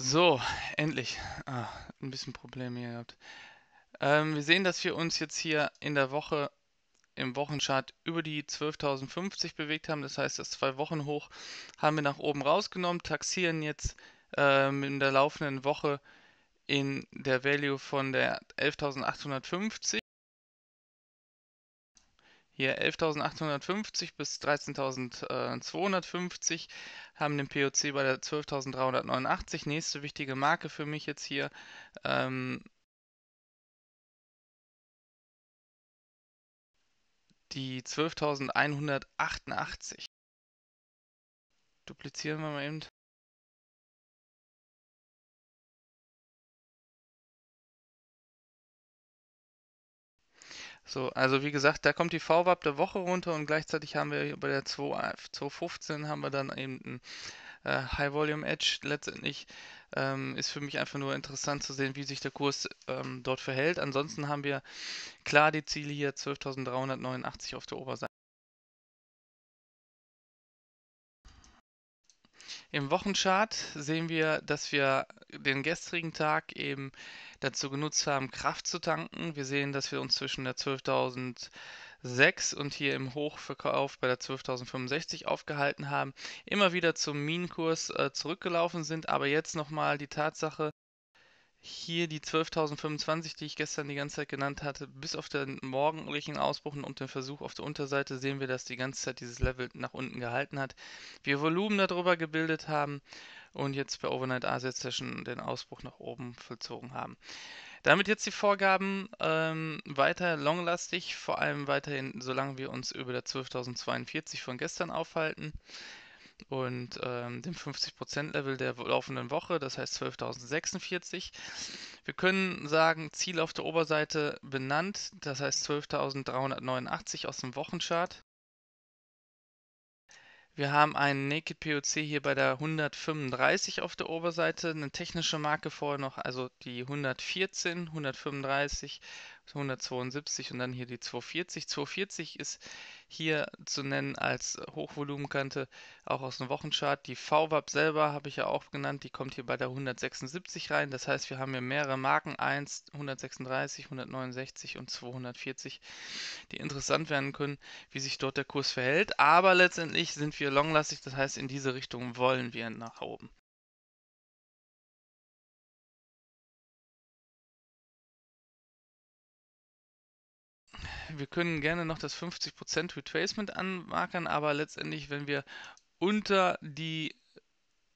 So, endlich. Ah, ein bisschen Probleme hier gehabt. Ähm, wir sehen, dass wir uns jetzt hier in der Woche im Wochenchart über die 12.050 bewegt haben. Das heißt, das zwei Wochen hoch haben wir nach oben rausgenommen, taxieren jetzt ähm, in der laufenden Woche in der Value von der 11.850 hier 11.850 bis 13.250 haben den POC bei der 12.389. Nächste wichtige Marke für mich jetzt hier. Ähm, die 12.188. Duplizieren wir mal eben. So, also wie gesagt, da kommt die VWAP der Woche runter und gleichzeitig haben wir bei der 215 haben wir dann eben ein äh, High Volume Edge letztendlich. Ähm, ist für mich einfach nur interessant zu sehen, wie sich der Kurs ähm, dort verhält. Ansonsten haben wir klar die Ziele hier 12.389 auf der Oberseite. Im Wochenchart sehen wir, dass wir den gestrigen Tag eben dazu genutzt haben, Kraft zu tanken. Wir sehen, dass wir uns zwischen der 12.006 und hier im Hochverkauf bei der 12.065 aufgehalten haben, immer wieder zum Minenkurs äh, zurückgelaufen sind, aber jetzt nochmal die Tatsache hier die 12.025, die ich gestern die ganze Zeit genannt hatte, bis auf den morgendlichen Ausbruch und den Versuch auf der Unterseite sehen wir, dass die ganze Zeit dieses Level nach unten gehalten hat. Wir Volumen darüber gebildet haben und jetzt bei Overnight Asia Session den Ausbruch nach oben vollzogen haben. Damit jetzt die Vorgaben ähm, weiter longlastig, vor allem weiterhin, solange wir uns über der 12.042 von gestern aufhalten und ähm, dem 50%-Level der laufenden Woche, das heißt 12.046. Wir können sagen, Ziel auf der Oberseite benannt, das heißt 12.389 aus dem Wochenchart. Wir haben einen Naked POC hier bei der 135 auf der Oberseite, eine technische Marke vorher noch, also die 114, 135, 172 und dann hier die 240. 240 ist hier zu nennen als Hochvolumenkante auch aus dem Wochenchart. Die VWAP selber habe ich ja auch genannt, die kommt hier bei der 176 rein. Das heißt, wir haben hier mehrere Marken, 1, 136, 169 und 240, die interessant werden können, wie sich dort der Kurs verhält. Aber letztendlich sind wir longlastig, das heißt, in diese Richtung wollen wir nach oben. wir können gerne noch das 50% Retracement anmarkern, aber letztendlich, wenn wir unter die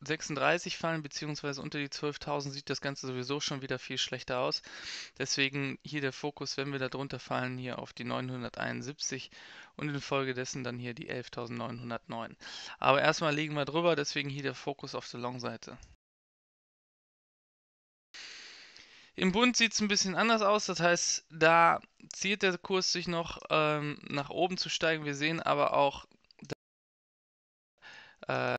36 fallen, beziehungsweise unter die 12.000, sieht das Ganze sowieso schon wieder viel schlechter aus. Deswegen hier der Fokus, wenn wir da drunter fallen, hier auf die 971 und infolgedessen dann hier die 11.909. Aber erstmal legen wir drüber, deswegen hier der Fokus auf der Long-Seite. Im Bund sieht es ein bisschen anders aus, das heißt, da zielt der Kurs sich noch ähm, nach oben zu steigen. Wir sehen aber auch, äh,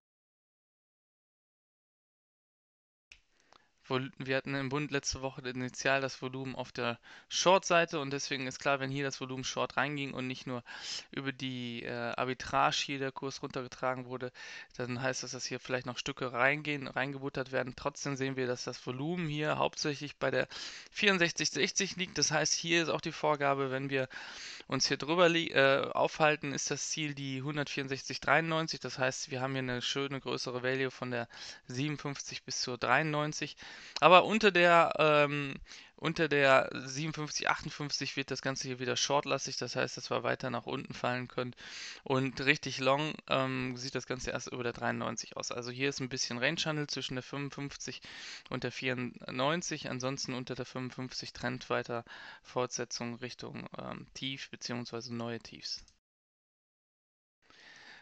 wir hatten im Bund letzte Woche initial das Volumen auf der Short-Seite und deswegen ist klar, wenn hier das Volumen Short reinging und nicht nur über die äh, Arbitrage hier der Kurs runtergetragen wurde, dann heißt das, dass hier vielleicht noch Stücke reingehen, reingebuttert werden. Trotzdem sehen wir, dass das Volumen hier hauptsächlich bei der 64,60 liegt. Das heißt, hier ist auch die Vorgabe, wenn wir uns hier drüber äh, aufhalten, ist das Ziel die 164,93. Das heißt, wir haben hier eine schöne größere Value von der 57 bis zur 93. Aber unter der, ähm, unter der 57, 58 wird das Ganze hier wieder shortlastig, das heißt, dass wir weiter nach unten fallen können. Und richtig long ähm, sieht das Ganze erst über der 93 aus. Also hier ist ein bisschen Range Handel zwischen der 55 und der 94. Ansonsten unter der 55 Trend weiter Fortsetzung Richtung ähm, Tief bzw. neue Tiefs.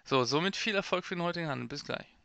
So, somit viel Erfolg für den heutigen Handel. Bis gleich.